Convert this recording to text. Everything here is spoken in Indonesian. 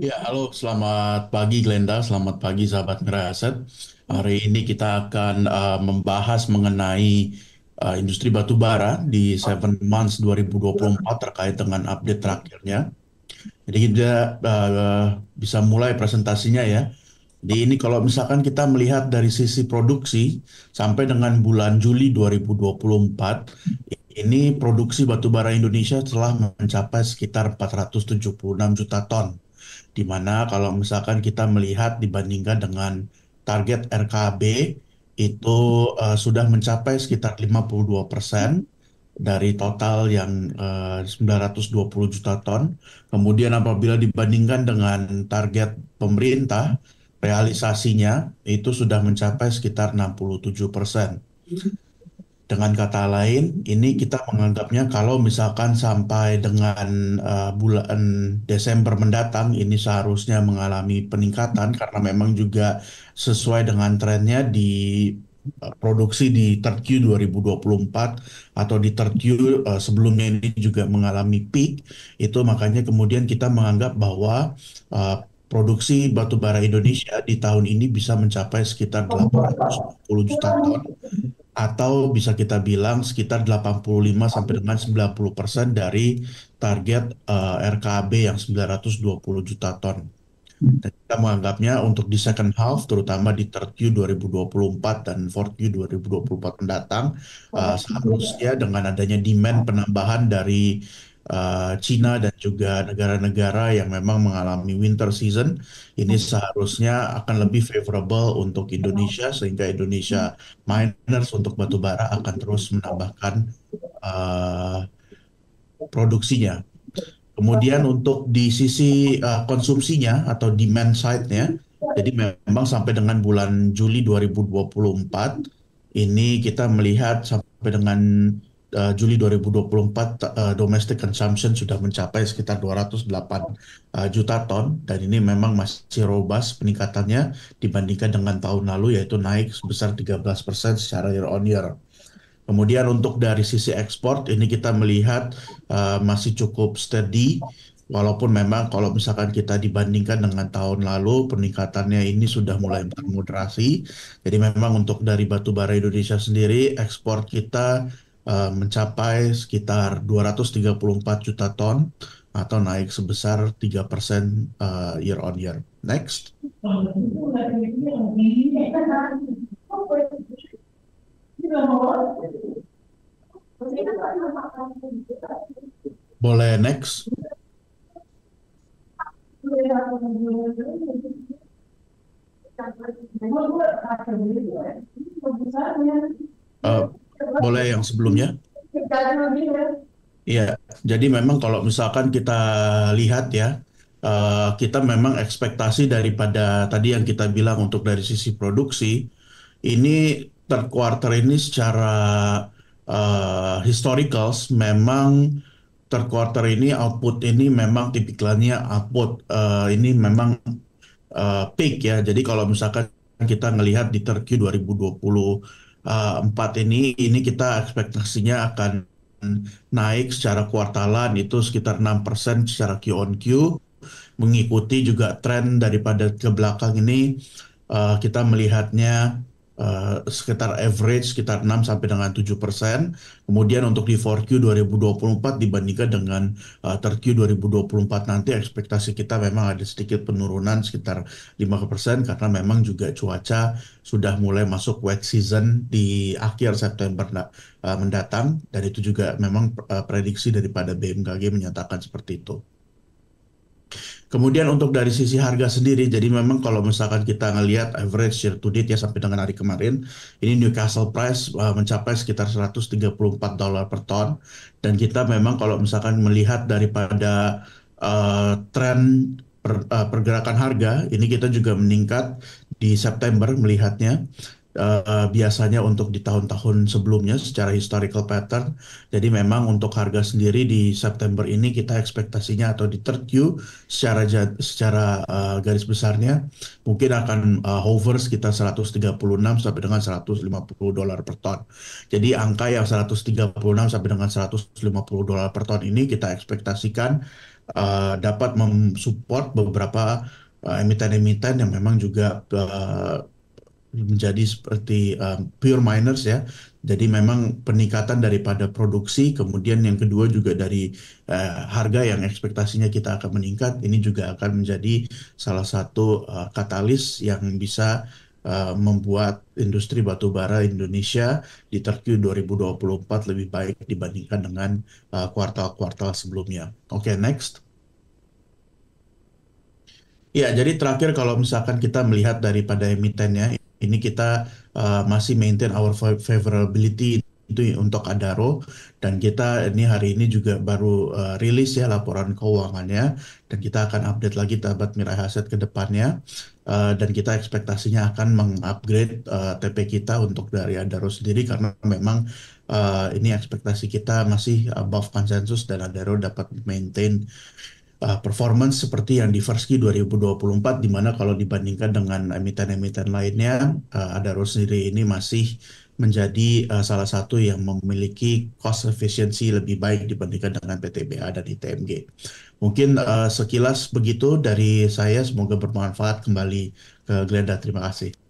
Ya, halo, selamat pagi Glenda, selamat pagi sahabat Ngeraset. Hari ini kita akan uh, membahas mengenai uh, industri batu bara di Seven Months 2024 terkait dengan update terakhirnya. Jadi kita uh, bisa mulai presentasinya ya. di ini kalau misalkan kita melihat dari sisi produksi sampai dengan bulan Juli 2024, ini produksi batubara Indonesia telah mencapai sekitar 476 juta ton di mana kalau misalkan kita melihat dibandingkan dengan target RKB itu uh, sudah mencapai sekitar 52 persen dari total yang eh, uh, 920 juta ton. Kemudian apabila dibandingkan dengan target pemerintah, realisasinya itu sudah mencapai sekitar 67 persen. Dengan kata lain, ini kita menganggapnya kalau misalkan sampai dengan uh, bulan Desember mendatang ini seharusnya mengalami peningkatan karena memang juga sesuai dengan trennya di eh, produksi di third Q 2024 atau di third Q uh, sebelumnya ini juga mengalami peak itu makanya kemudian kita menganggap bahwa uh, produksi batubara Indonesia di tahun ini bisa mencapai sekitar 80 juta ton atau bisa kita bilang sekitar 85 sampai dengan 90 persen dari target uh, eh, RKB yang 920 juta ton. Hmm. Dan kita menganggapnya untuk di second half, terutama di third Q 2024 dan fourth Q 2024 mendatang, uh, seharusnya dengan adanya demand penambahan dari China eh, Cina dan juga negara-negara yang memang mengalami winter season ini hmm. seharusnya akan lebih favorable untuk Indonesia sehingga Indonesia miners untuk batu bara akan terus menambahkan uh, produksinya. Kemudian untuk di sisi uh, konsumsinya atau demand side-nya, jadi memang sampai dengan bulan Juli 2024 ini kita melihat sampai dengan Eh, Juli 2024 uh, eh, domestic consumption sudah mencapai sekitar 208 uh, eh, juta ton dan ini memang masih robust peningkatannya dibandingkan dengan tahun lalu yaitu naik sebesar 13% secara year on year. Kemudian untuk dari sisi ekspor ini kita melihat uh, masih cukup steady walaupun memang kalau misalkan kita dibandingkan dengan tahun lalu peningkatannya ini sudah mulai bermoderasi. Jadi memang untuk dari batu bara Indonesia sendiri ekspor kita Eh, mencapai sekitar 234 juta ton atau naik sebesar 3% uh, eh, year on year. Next. Boleh next. Uh, boleh yang sebelumnya. Iya, jadi memang kalau misalkan kita lihat ya, eh, kita memang ekspektasi daripada tadi yang kita bilang untuk dari sisi produksi, ini third quarter ini secara uh, historicals memang third quarter ini output ini memang tipikalnya output uh, ini memang uh, peak ya. Jadi kalau misalkan kita melihat di Turki 2020 Eh, empat ini ini kita ekspektasinya akan naik secara kuartalan itu sekitar 6% secara Q on Q mengikuti juga tren daripada ke belakang ini uh, kita melihatnya Uh, sekitar average sekitar 6 sampai dengan 7 persen. Kemudian untuk di 4Q 2024 dibandingkan dengan uh, 3Q 2024 nanti ekspektasi kita memang ada sedikit penurunan sekitar 5 persen karena memang juga cuaca sudah mulai masuk wet season di akhir September uh, mendatang. Dan itu juga memang eh, prediksi daripada BMKG menyatakan seperti itu. Kemudian untuk dari sisi harga sendiri, jadi memang kalau misalkan kita ngelihat average year to date ya sampai dengan hari kemarin, ini Newcastle price uh, mencapai sekitar 134 dolar per ton. Dan kita memang kalau misalkan melihat daripada uh, tren per, uh, pergerakan harga, ini kita juga meningkat di September melihatnya uh, biasanya untuk di tahun-tahun sebelumnya secara historical pattern. Jadi memang untuk harga sendiri di September ini kita ekspektasinya atau di third Q secara secara uh, garis besarnya mungkin akan uh, hover sekitar 136 sampai dengan 150 dolar per ton. Jadi angka yang 136 sampai dengan 150 dolar per ton ini kita ekspektasikan uh, dapat mensupport beberapa emiten-emiten uh, yang memang juga uh, menjadi seperti um, pure miners ya. Jadi memang peningkatan daripada produksi, kemudian yang kedua juga dari uh, harga yang ekspektasinya kita akan meningkat, ini juga akan menjadi salah satu uh, katalis yang bisa uh, membuat industri batubara Indonesia di Q 2024 lebih baik dibandingkan dengan kuartal-kuartal uh, sebelumnya. Oke, okay, next. Ya, jadi terakhir kalau misalkan kita melihat daripada emitennya ini kita uh, masih maintain our favorability itu untuk Adaro dan kita ini hari ini juga baru uh, rilis ya laporan keuangannya dan kita akan update lagi tabat Mirai Haset ke depannya uh, dan kita ekspektasinya akan mengupgrade uh, TP kita untuk dari Adaro sendiri karena memang uh, ini ekspektasi kita masih above konsensus dan Adaro dapat maintain uh, performance seperti yang di Versky 2024 di mana kalau dibandingkan dengan emiten-emiten lainnya uh, Adaro sendiri ini masih menjadi uh, salah satu yang memiliki cost efficiency lebih baik dibandingkan dengan PTBA dan ITMG. Mungkin uh, sekilas begitu dari saya semoga bermanfaat kembali ke Glenda terima kasih.